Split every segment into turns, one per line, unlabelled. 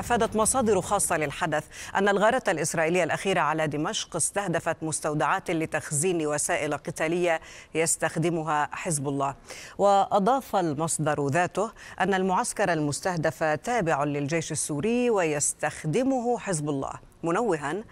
أفادت مصادر خاصة للحدث أن الغارة الإسرائيلية الأخيرة على دمشق استهدفت مستودعات لتخزين وسائل قتالية يستخدمها حزب الله وأضاف المصدر ذاته أن المعسكر المستهدف تابع للجيش السوري ويستخدمه حزب الله منوها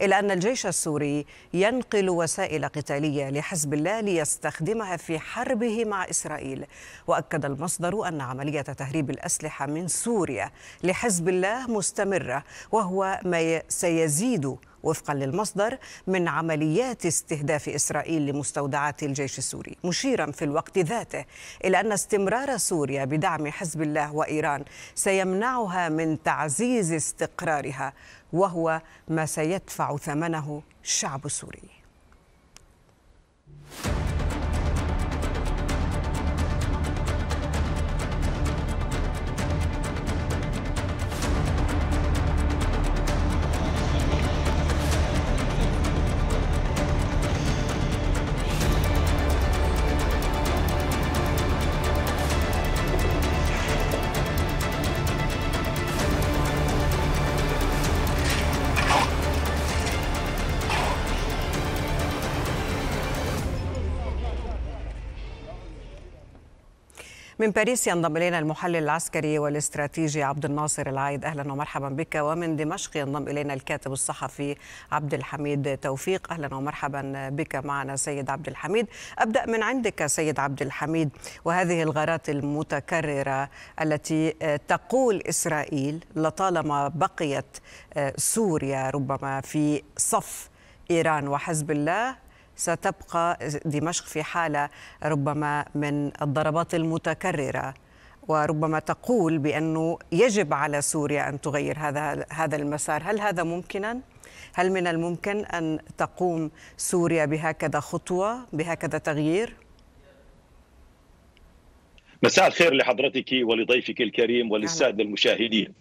إلا أن الجيش السوري ينقل وسائل قتالية لحزب الله ليستخدمها في حربه مع إسرائيل وأكد المصدر أن عملية تهريب الأسلحة من سوريا لحزب الله مستمرة وهو ما سيزيد وفقا للمصدر من عمليات استهداف اسرائيل لمستودعات الجيش السوري، مشيرا في الوقت ذاته الى ان استمرار سوريا بدعم حزب الله وايران سيمنعها من تعزيز استقرارها وهو ما سيدفع ثمنه الشعب السوري من باريس ينضم الينا المحلل العسكري والاستراتيجي عبد الناصر العايد اهلا ومرحبا بك ومن دمشق ينضم الينا الكاتب الصحفي عبد الحميد توفيق اهلا ومرحبا بك معنا سيد عبد الحميد ابدا من عندك سيد عبد الحميد وهذه الغارات المتكرره التي آه، تقول اسرائيل لطالما بقيت آه، سوريا ربما في صف ايران وحزب الله ستبقى دمشق في حاله ربما من الضربات المتكرره وربما تقول بانه يجب على سوريا ان تغير هذا هذا المسار، هل هذا ممكنا؟ هل من الممكن ان تقوم سوريا بهكذا خطوه، بهكذا تغيير؟
مساء الخير لحضرتك ولضيفك الكريم وللساده المشاهدين.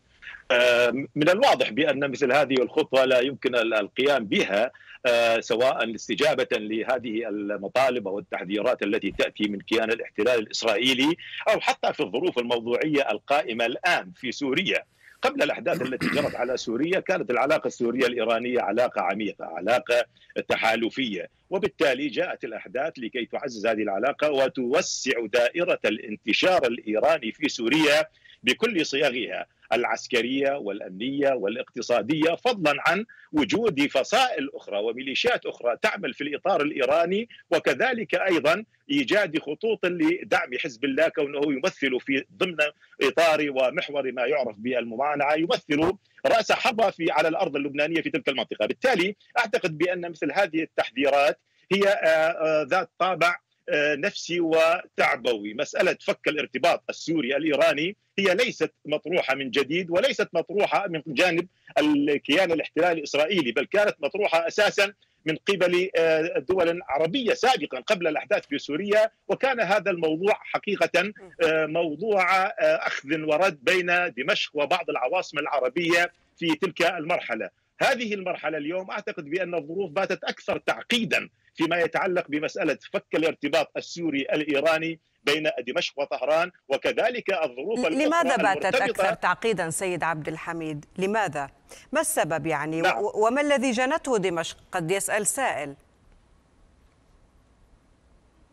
آه، من الواضح بان مثل هذه الخطوه لا يمكن القيام بها آه، سواء استجابه لهذه المطالب او التحذيرات التي تاتي من كيان الاحتلال الاسرائيلي او حتى في الظروف الموضوعيه القائمه الان في سوريا. قبل الاحداث التي جرت على سوريا كانت العلاقه السوريه الايرانيه علاقه عميقه، علاقه تحالفيه، وبالتالي جاءت الاحداث لكي تعزز هذه العلاقه وتوسع دائره الانتشار الايراني في سوريا بكل صياغها، العسكريه والامنيه والاقتصاديه فضلا عن وجود فصائل اخرى وميليشيات اخرى تعمل في الاطار الايراني وكذلك ايضا ايجاد خطوط لدعم حزب الله كونه يمثل في ضمن اطار ومحور ما يعرف بالممانعه يمثل راس حربه في على الارض اللبنانيه في تلك المنطقه، بالتالي اعتقد بان مثل هذه التحذيرات هي آه، آه، ذات طابع آه، نفسي وتعبوي مسألة فك الارتباط السوري الإيراني هي ليست مطروحة من جديد وليست مطروحة من جانب الكيان الاحتلال الإسرائيلي بل كانت مطروحة أساسا من قبل آه، دول عربية سابقا قبل الأحداث في سوريا وكان هذا الموضوع حقيقة آه، موضوع أخذ ورد بين دمشق وبعض العواصم العربية في تلك المرحلة هذه المرحلة اليوم أعتقد بأن الظروف باتت أكثر تعقيدا فيما يتعلق بمسألة فك الارتباط السوري الإيراني بين دمشق وطهران وكذلك الظروف لماذا باتت أكثر
تعقيدا سيد عبد الحميد لماذا؟ ما السبب يعني نعم. وما الذي جنته دمشق قد يسأل سائل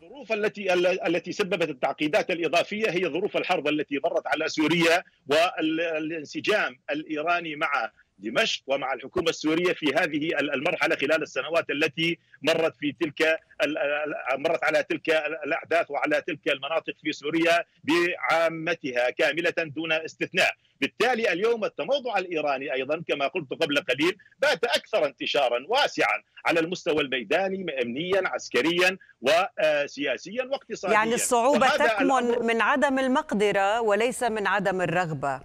الظروف التي التي سببت التعقيدات
الاضافيه هي ظروف الحرب التي مرت على سوريا والانسجام الايراني مع دمشق ومع الحكومة السورية في هذه المرحلة خلال السنوات التي مرت في تلك مرت على تلك الأحداث وعلى تلك المناطق في سوريا بعامتها كاملة دون استثناء بالتالي اليوم التموضع الايراني ايضا كما قلت قبل قليل بات اكثر انتشارا واسعا على المستوى الميداني امنيا عسكريا وسياسيا آه، واقتصاديا يعني الصعوبه تكمن
من عدم المقدره وليس من عدم الرغبه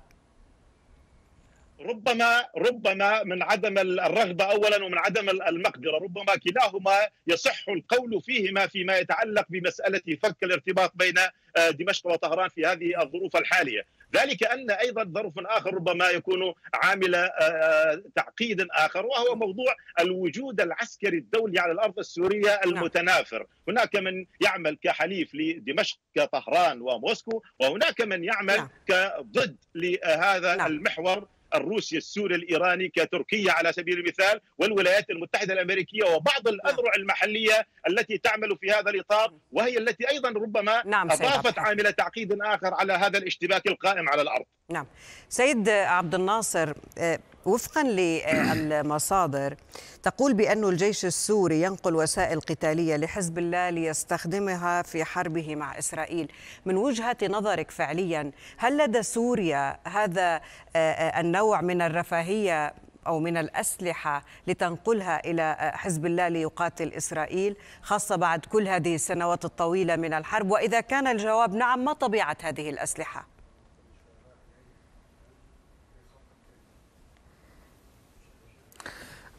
ربما ربما من عدم الرغبه اولا ومن عدم المقدره، ربما كلاهما يصح القول فيهما فيما يتعلق بمساله فك الارتباط بين آه، دمشق وطهران في هذه الظروف الحاليه، ذلك ان ايضا ظرف اخر ربما يكون عامل آه، تعقيد اخر وهو موضوع الوجود العسكري الدولي على الارض السوريه نعم. المتنافر، هناك من يعمل كحليف لدمشق كطهران وموسكو وهناك من يعمل نعم. كضد لهذا نعم. المحور الروسي السوري الايراني كتركيا على سبيل المثال والولايات المتحده الامريكيه وبعض نعم. الاذرع المحليه التي تعمل في هذا الاطار وهي التي ايضا ربما نعم اضافت عامل تعقيد اخر على هذا الاشتباك القائم على الارض
نعم سيد عبد الناصر آه، وفقا للمصادر تقول بأن الجيش السوري ينقل وسائل قتالية لحزب الله ليستخدمها في حربه مع إسرائيل من وجهة نظرك فعليا هل لدى سوريا هذا آه، آه، النوع من الرفاهية أو من الأسلحة لتنقلها إلى حزب الله ليقاتل إسرائيل خاصة بعد كل هذه السنوات الطويلة من الحرب وإذا كان الجواب نعم ما طبيعة هذه الأسلحة؟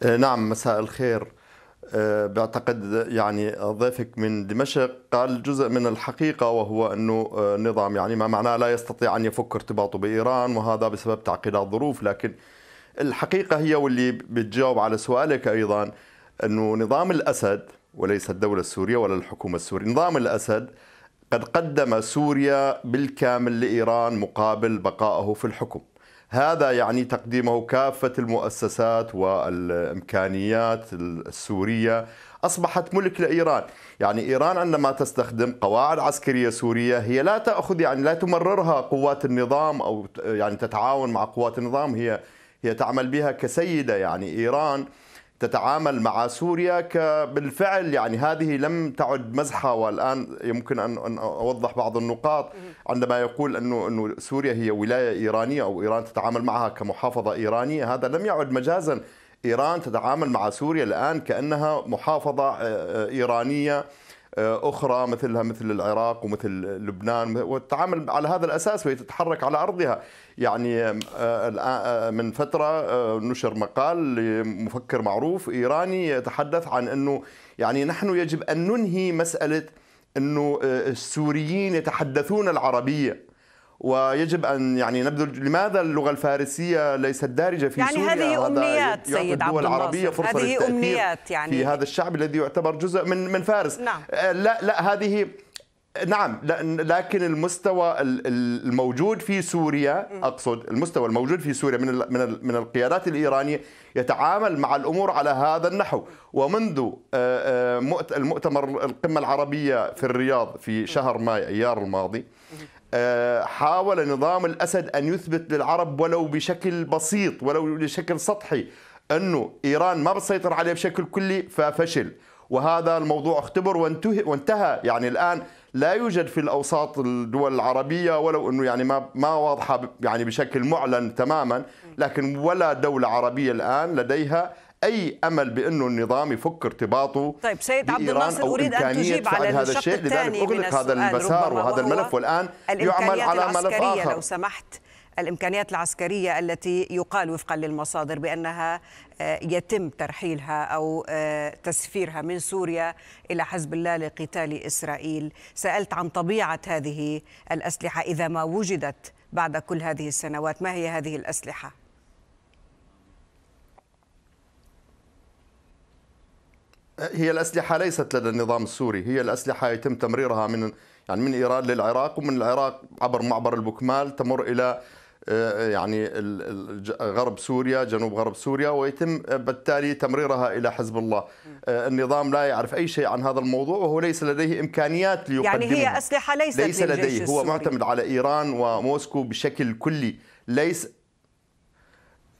آه، نعم مساء الخير آه، بعتقد يعني ضيفك من دمشق قال جزء من الحقيقة وهو أنه آه، نظام يعني ما معناه لا يستطيع أن يفك ارتباطه بإيران وهذا بسبب تعقيدات ظروف لكن الحقيقة هي واللي بتجاوب على سؤالك أيضا أنه نظام الأسد وليس الدولة السورية ولا الحكومة السورية نظام الأسد قد قدم سوريا بالكامل لإيران مقابل بقائه في الحكم هذا يعني تقديمه كافة المؤسسات والإمكانيات السورية أصبحت ملك لإيران يعني إيران عندما تستخدم قواعد عسكرية سورية هي لا تأخذ يعني لا تمررها قوات النظام أو يعني تتعاون مع قوات النظام هي هي تعمل بها كسيدة يعني إيران تتعامل مع سوريا بالفعل يعني هذه لم تعد مزحة والآن يمكن أن أوضح بعض النقاط عندما يقول أنه أنه سوريا هي ولاية إيرانية أو إيران تتعامل معها كمحافظة إيرانية هذا لم يعد مجازا إيران تتعامل مع سوريا الآن كأنها محافظة آه، آه، إيرانية آه، اخرى مثلها مثل العراق ومثل لبنان والتعامل على هذا الاساس وهي تتحرك على ارضها يعني آه، آه، من فتره نشر مقال لمفكر معروف ايراني يتحدث عن انه يعني نحن يجب ان ننهي مساله انه السوريين يتحدثون العربيه ويجب ان يعني نبذل لماذا اللغه الفارسيه ليست دارجه في يعني سوريا هذه امنيات سيد الدول عبد العربيه فرصه هذه امنيات يعني في هذا الشعب الذي يعتبر جزء من من فارس نعم. آه، لا لا هذه نعم لكن المستوى الموجود في سوريا اقصد المستوى الموجود في سوريا من من من القيادات الايرانيه يتعامل مع الامور على هذا النحو ومنذ آه، آه، المؤتمر القمه العربيه في الرياض في شهر ماي ايار الماضي آه، حاول نظام الاسد ان يثبت للعرب ولو بشكل بسيط ولو بشكل سطحي انه ايران ما بتسيطر عليه بشكل كلي ففشل وهذا الموضوع اختبر وانتهى يعني الان لا يوجد في الاوساط الدول العربيه ولو انه يعني ما ما واضحه يعني بشكل معلن تماما لكن ولا دوله عربيه الان لديها اي امل بانه النظام يفك ارتباطه
طيب سيد عبد الناصر اريد ان تجيب على هذا الشيء لذلك اغلق هذا المسار وهذا الملف والان يعمل على ملف اخر لو سمحت الامكانيات العسكريه التي يقال وفقا للمصادر بانها آه، يتم ترحيلها او آه، تسفيرها من سوريا الى حزب الله لقتال اسرائيل سالت عن طبيعه هذه الاسلحه اذا ما وجدت بعد كل هذه السنوات ما هي هذه الاسلحه
هي الاسلحه ليست لدى النظام السوري هي الاسلحه يتم تمريرها من يعني من ايران للعراق ومن العراق عبر معبر البكمال تمر الى آه، يعني غرب سوريا جنوب غرب سوريا ويتم بالتالي تمريرها الى حزب الله آه، النظام لا يعرف اي شيء عن هذا الموضوع وهو ليس لديه امكانيات ليقدم يعني هي اسلحه ليست ليس لديه هو معتمد على ايران وموسكو بشكل كلي ليس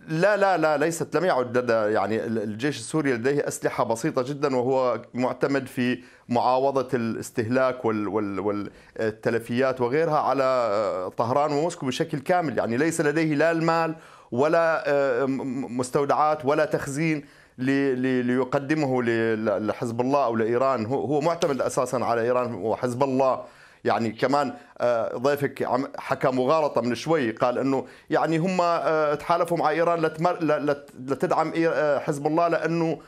لا لا لا ليست لم يعد لدى يعني الجيش السوري لديه اسلحه بسيطه جدا وهو معتمد في معاوضه الاستهلاك والتلفيات وغيرها على آه، طهران وموسكو بشكل كامل يعني ليس لديه لا المال ولا آه، مستودعات ولا تخزين ليقدمه لحزب الله او لايران هو معتمد اساسا على ايران وحزب الله يعني كمان آه، ضيفك حكى مغالطه من شوي قال انه يعني هم آه، تحالفوا مع ايران لتدعم آه، حزب الله لانه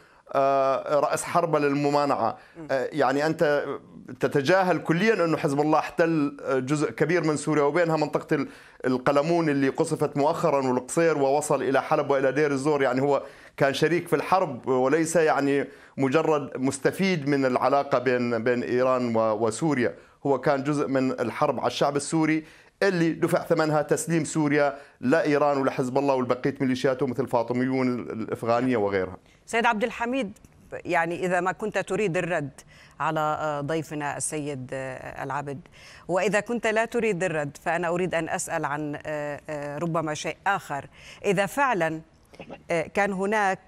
راس حربة للممانعه يعني انت تتجاهل كليا انه حزب الله احتل جزء كبير من سوريا وبينها منطقه القلمون اللي قصفت مؤخرا والقصير ووصل الى حلب والى دير الزور يعني هو كان شريك في الحرب وليس يعني مجرد مستفيد من العلاقه بين بين ايران وسوريا هو كان جزء من الحرب على الشعب السوري اللي دفع ثمنها تسليم سوريا لايران ولحزب الله والبقيه ميليشياته مثل الفاطميون الافغانيه وغيرها.
سيد عبد الحميد يعني اذا ما كنت تريد الرد على آه، ضيفنا السيد آه، العبد واذا كنت لا تريد الرد فانا اريد ان اسال عن آه، ربما شيء اخر اذا فعلا كان هناك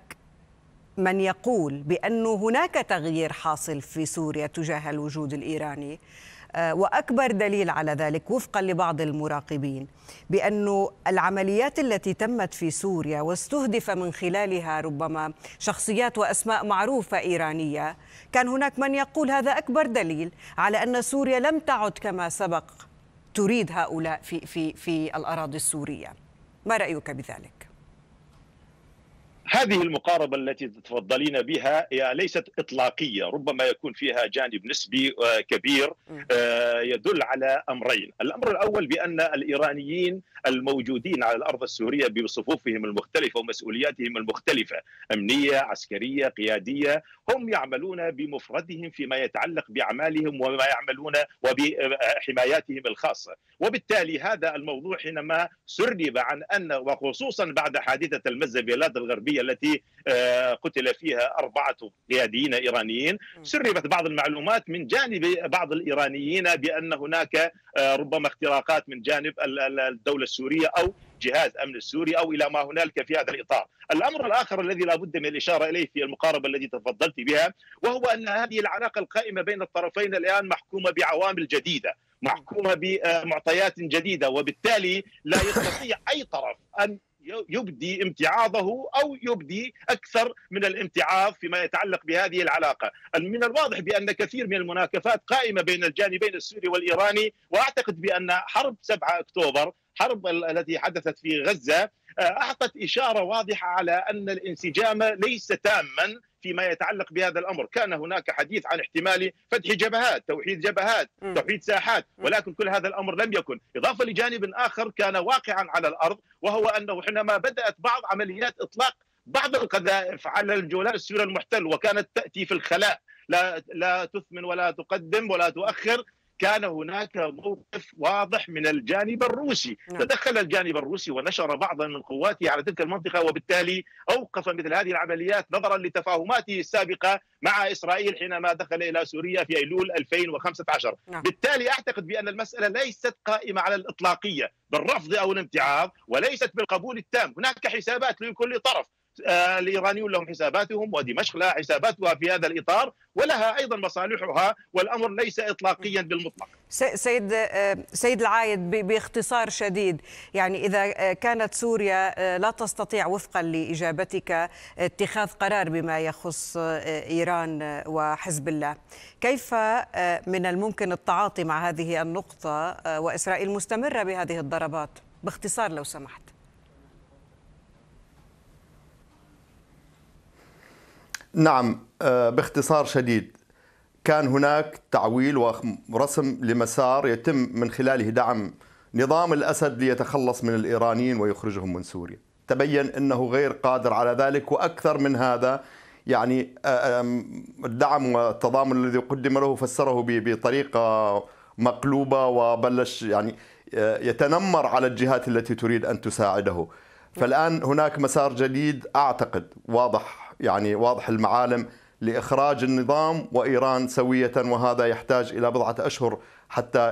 من يقول بأن هناك تغيير حاصل في سوريا تجاه الوجود الإيراني آه، واكبر دليل على ذلك وفقا لبعض المراقبين بأن العمليات التي تمت في سوريا واستهدف من خلالها ربما شخصيات واسماء معروفه ايرانيه كان هناك من يقول هذا اكبر دليل على ان سوريا لم تعد كما سبق تريد هؤلاء في في في الاراضي السوريه ما رايك بذلك
هذه المقاربة التي تتفضلين بها ليست إطلاقية ربما يكون فيها جانب نسبي آه، كبير آه، يدل على أمرين الأمر الأول بأن الإيرانيين الموجودين على الأرض السورية بصفوفهم المختلفة ومسؤولياتهم المختلفة أمنية عسكرية قيادية هم يعملون بمفردهم فيما يتعلق بأعمالهم وما يعملون وبحماياتهم الخاصة وبالتالي هذا الموضوع حينما سرب عن أن وخصوصا بعد حادثة المزة بلاد الغربية العراقية التي آه، قتل فيها أربعة قياديين إيرانيين سربت بعض المعلومات من جانب بعض الإيرانيين بأن هناك آه، ربما اختراقات من جانب الدولة السورية أو جهاز أمن السوري أو إلى ما هنالك في هذا الإطار الأمر الآخر الذي لا بد من الإشارة إليه في المقاربة التي تفضلت بها وهو أن هذه العلاقة القائمة بين الطرفين الآن محكومة بعوامل جديدة محكومة بمعطيات جديدة وبالتالي لا يستطيع أي طرف أن يبدي امتعاضه او يبدي اكثر من الامتعاض فيما يتعلق بهذه العلاقه، من الواضح بان كثير من المناكفات قائمه بين الجانبين السوري والايراني واعتقد بان حرب 7 اكتوبر حرب التي حدثت في غزه آه، اعطت اشاره واضحه على ان الانسجام ليس تاما فيما يتعلق بهذا الامر، كان هناك حديث عن احتمال فتح جبهات، توحيد جبهات، م. توحيد ساحات، ولكن كل هذا الامر لم يكن، اضافه لجانب اخر كان واقعا على الارض وهو انه حينما بدات بعض عمليات اطلاق بعض القذائف على الجولان السوري المحتل وكانت تاتي في الخلاء لا لا تثمن ولا تقدم ولا تؤخر كان هناك موقف واضح من الجانب الروسي نعم. تدخل الجانب الروسي ونشر بعضا من قواته على تلك المنطقة وبالتالي أوقف مثل هذه العمليات نظرا لتفاهماته السابقة مع إسرائيل حينما دخل إلى سوريا في أيلول 2015 نعم. بالتالي أعتقد بأن المسألة ليست قائمة على الإطلاقية بالرفض أو الامتعاض وليست بالقبول التام هناك حسابات لكل طرف آه، الإيرانيون لهم حساباتهم ودمشق لها حساباتها في هذا الإطار ولها أيضا مصالحها والأمر ليس إطلاقيا بالمطلق
سيد آه، سيد العايد باختصار شديد يعني إذا آه، كانت سوريا لا تستطيع وفقا لإجابتك اتخاذ قرار بما يخص إيران وحزب الله كيف من الممكن التعاطي مع هذه النقطة وإسرائيل مستمرة بهذه الضربات باختصار لو سمحت
نعم آه، باختصار شديد كان هناك تعويل ورسم لمسار يتم من خلاله دعم نظام الأسد ليتخلص من الإيرانيين ويخرجهم من سوريا تبين أنه غير قادر على ذلك وأكثر من هذا يعني آه، الدعم والتضامن الذي قدم له فسره بطريقة مقلوبة وبلش يعني آه، يتنمر على الجهات التي تريد أن تساعده فالآن هناك مسار جديد أعتقد واضح يعني واضح المعالم لاخراج النظام وايران سويه وهذا يحتاج الى بضعه اشهر حتى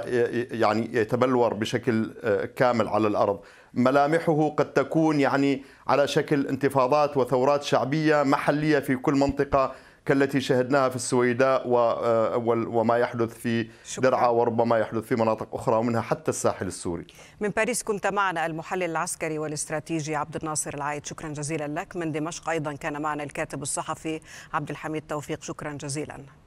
يعني يتبلور بشكل آه، كامل على الارض. ملامحه قد تكون يعني على شكل انتفاضات وثورات شعبيه محليه في كل منطقه كالتي شهدناها في السويداء آه، وما يحدث في درعا وربما يحدث في مناطق أخرى ومنها حتى الساحل السوري
من باريس كنت معنا المحلل العسكري والاستراتيجي عبد الناصر العايد شكرا جزيلا لك من دمشق أيضا كان معنا الكاتب الصحفي عبد الحميد توفيق شكرا جزيلا